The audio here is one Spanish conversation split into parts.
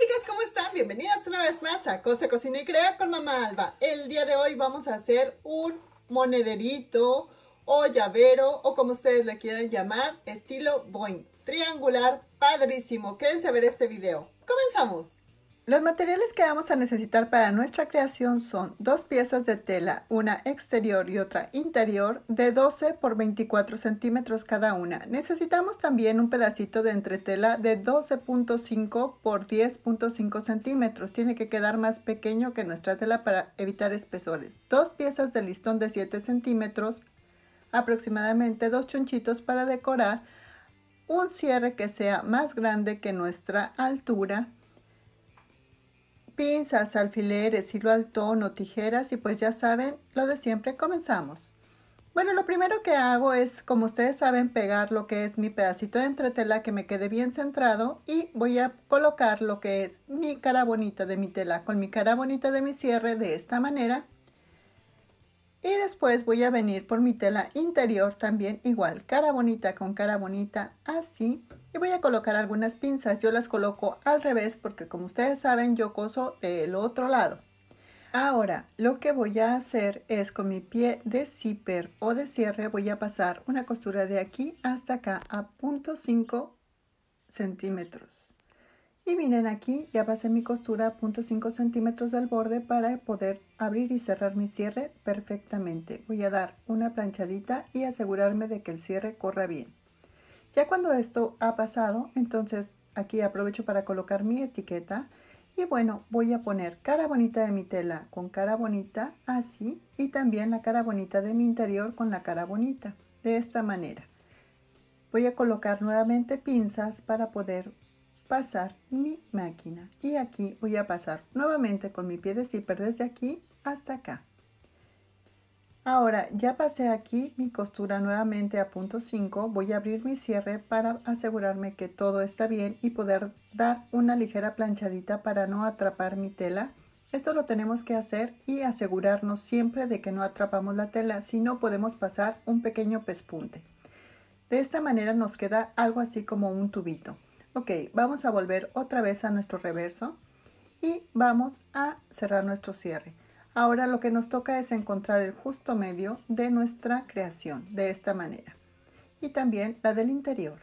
chicas, ¿cómo están? Bienvenidas una vez más a Cosa Cocina y Crea con Mamá Alba. El día de hoy vamos a hacer un monederito o llavero o como ustedes le quieran llamar, estilo boing. triangular, padrísimo. Quédense a ver este video. ¡Comenzamos! Los materiales que vamos a necesitar para nuestra creación son dos piezas de tela, una exterior y otra interior, de 12 por 24 centímetros cada una. Necesitamos también un pedacito de entretela de 12.5 por 10.5 centímetros. Tiene que quedar más pequeño que nuestra tela para evitar espesores. Dos piezas de listón de 7 centímetros, aproximadamente dos chonchitos para decorar. Un cierre que sea más grande que nuestra altura pinzas, alfileres, hilo al tono, tijeras y pues ya saben, lo de siempre, comenzamos. Bueno, lo primero que hago es, como ustedes saben, pegar lo que es mi pedacito de entretela que me quede bien centrado y voy a colocar lo que es mi cara bonita de mi tela con mi cara bonita de mi cierre de esta manera y después voy a venir por mi tela interior también igual, cara bonita con cara bonita, así. Y voy a colocar algunas pinzas, yo las coloco al revés porque como ustedes saben yo coso del otro lado. Ahora lo que voy a hacer es con mi pie de zipper o de cierre voy a pasar una costura de aquí hasta acá a 0.5 centímetros. Y miren aquí ya pasé mi costura a 0.5 centímetros del borde para poder abrir y cerrar mi cierre perfectamente. Voy a dar una planchadita y asegurarme de que el cierre corra bien. Ya cuando esto ha pasado, entonces aquí aprovecho para colocar mi etiqueta y bueno, voy a poner cara bonita de mi tela con cara bonita así y también la cara bonita de mi interior con la cara bonita de esta manera. Voy a colocar nuevamente pinzas para poder pasar mi máquina y aquí voy a pasar nuevamente con mi pie de zipper desde aquí hasta acá. Ahora ya pasé aquí mi costura nuevamente a punto 5, voy a abrir mi cierre para asegurarme que todo está bien y poder dar una ligera planchadita para no atrapar mi tela. Esto lo tenemos que hacer y asegurarnos siempre de que no atrapamos la tela, si no podemos pasar un pequeño pespunte. De esta manera nos queda algo así como un tubito. Ok, vamos a volver otra vez a nuestro reverso y vamos a cerrar nuestro cierre. Ahora lo que nos toca es encontrar el justo medio de nuestra creación, de esta manera. Y también la del interior.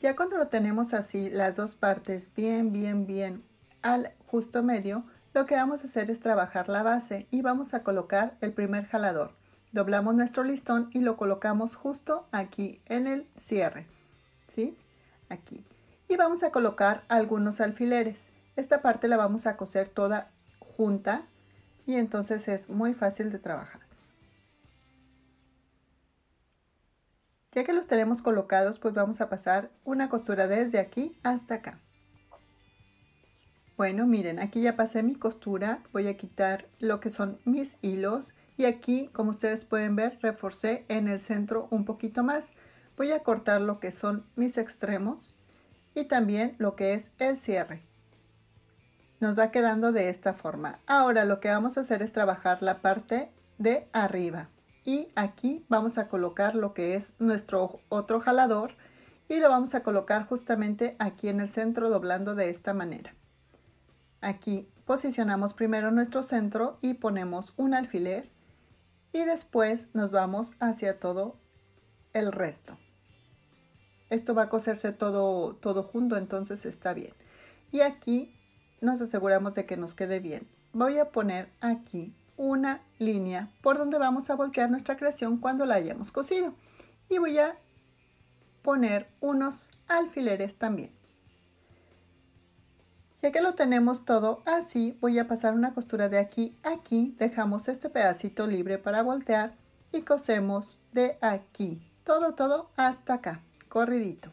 Ya cuando lo tenemos así, las dos partes bien, bien, bien al justo medio, lo que vamos a hacer es trabajar la base y vamos a colocar el primer jalador. Doblamos nuestro listón y lo colocamos justo aquí en el cierre. ¿Sí? Aquí vamos a colocar algunos alfileres. Esta parte la vamos a coser toda junta y entonces es muy fácil de trabajar. Ya que los tenemos colocados, pues vamos a pasar una costura desde aquí hasta acá. Bueno, miren, aquí ya pasé mi costura, voy a quitar lo que son mis hilos y aquí, como ustedes pueden ver, reforcé en el centro un poquito más. Voy a cortar lo que son mis extremos y también lo que es el cierre. Nos va quedando de esta forma. Ahora lo que vamos a hacer es trabajar la parte de arriba y aquí vamos a colocar lo que es nuestro otro jalador y lo vamos a colocar justamente aquí en el centro doblando de esta manera. Aquí posicionamos primero nuestro centro y ponemos un alfiler y después nos vamos hacia todo el resto. Esto va a coserse todo, todo junto, entonces está bien. Y aquí nos aseguramos de que nos quede bien. Voy a poner aquí una línea por donde vamos a voltear nuestra creación cuando la hayamos cosido. Y voy a poner unos alfileres también. Ya que lo tenemos todo así, voy a pasar una costura de aquí a aquí, dejamos este pedacito libre para voltear y cosemos de aquí, todo, todo hasta acá corridito.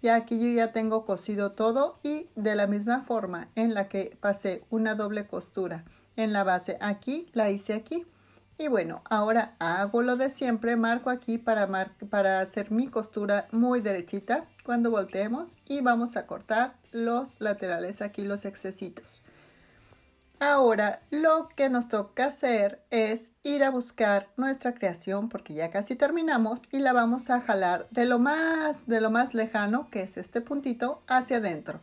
Ya aquí yo ya tengo cosido todo y de la misma forma en la que pasé una doble costura en la base aquí, la hice aquí. Y bueno, ahora hago lo de siempre, marco aquí para, para hacer mi costura muy derechita cuando volteemos y vamos a cortar los laterales aquí, los excesitos. Ahora lo que nos toca hacer es ir a buscar nuestra creación porque ya casi terminamos y la vamos a jalar de lo más de lo más lejano que es este puntito hacia adentro.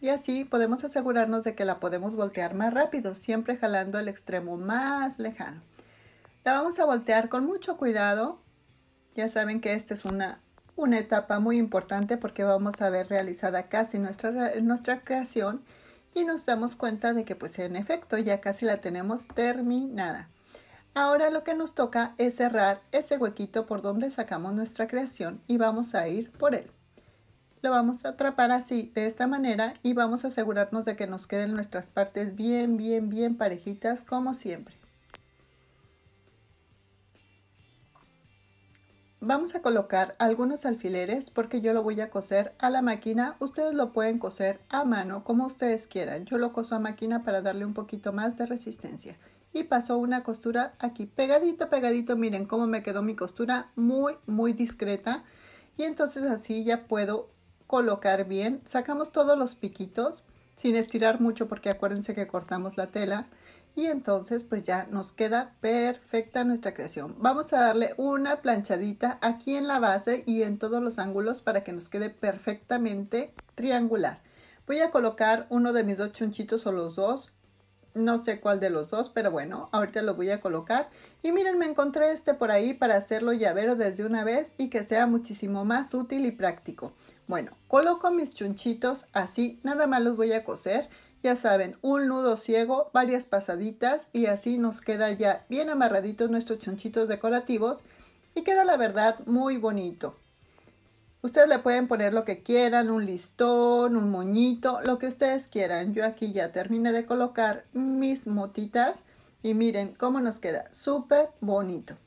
Y así podemos asegurarnos de que la podemos voltear más rápido, siempre jalando el extremo más lejano. La vamos a voltear con mucho cuidado. Ya saben que esta es una, una etapa muy importante porque vamos a ver realizada casi nuestra, nuestra creación y nos damos cuenta de que pues en efecto ya casi la tenemos terminada. Ahora lo que nos toca es cerrar ese huequito por donde sacamos nuestra creación y vamos a ir por él. Lo vamos a atrapar así, de esta manera, y vamos a asegurarnos de que nos queden nuestras partes bien, bien, bien parejitas como siempre. Vamos a colocar algunos alfileres porque yo lo voy a coser a la máquina. Ustedes lo pueden coser a mano como ustedes quieran. Yo lo coso a máquina para darle un poquito más de resistencia. Y paso una costura aquí pegadito, pegadito. Miren cómo me quedó mi costura muy, muy discreta. Y entonces así ya puedo colocar bien. Sacamos todos los piquitos sin estirar mucho porque acuérdense que cortamos la tela y entonces pues ya nos queda perfecta nuestra creación. Vamos a darle una planchadita aquí en la base y en todos los ángulos para que nos quede perfectamente triangular. Voy a colocar uno de mis dos chunchitos o los dos no sé cuál de los dos, pero bueno, ahorita lo voy a colocar. Y miren, me encontré este por ahí para hacerlo llavero desde una vez y que sea muchísimo más útil y práctico. Bueno, coloco mis chunchitos así, nada más los voy a coser. Ya saben, un nudo ciego, varias pasaditas y así nos queda ya bien amarraditos nuestros chunchitos decorativos y queda la verdad muy bonito. Ustedes le pueden poner lo que quieran, un listón, un moñito, lo que ustedes quieran. Yo aquí ya terminé de colocar mis motitas y miren cómo nos queda. Súper bonito.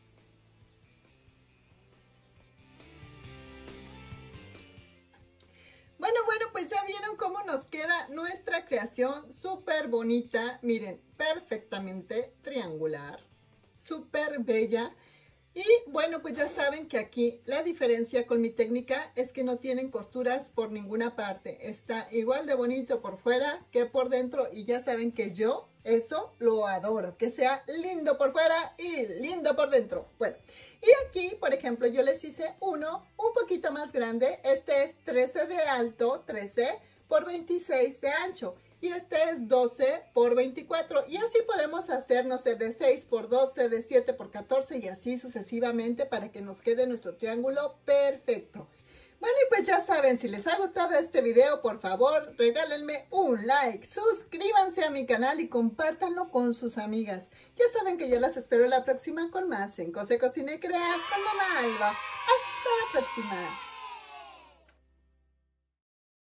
Bueno, bueno, pues ya vieron cómo nos queda nuestra creación súper bonita. Miren, perfectamente triangular, súper bella. Y bueno, pues ya saben que aquí la diferencia con mi técnica es que no tienen costuras por ninguna parte. Está igual de bonito por fuera que por dentro y ya saben que yo eso lo adoro, que sea lindo por fuera y lindo por dentro. Bueno, y aquí, por ejemplo, yo les hice uno un poquito más grande. Este es 13 de alto, 13 por 26 de ancho y este es 12 por 24 y así podemos hacer, no sé, de 6 por 12, de 7 por 14 y así sucesivamente para que nos quede nuestro triángulo perfecto. Bueno y pues ya saben, si les ha gustado este video, por favor, regálenme un like, suscríbanse a mi canal y compártanlo con sus amigas. Ya saben que yo las espero la próxima con más en Cose Cocina y Crea con Mamá Alba. Hasta la próxima.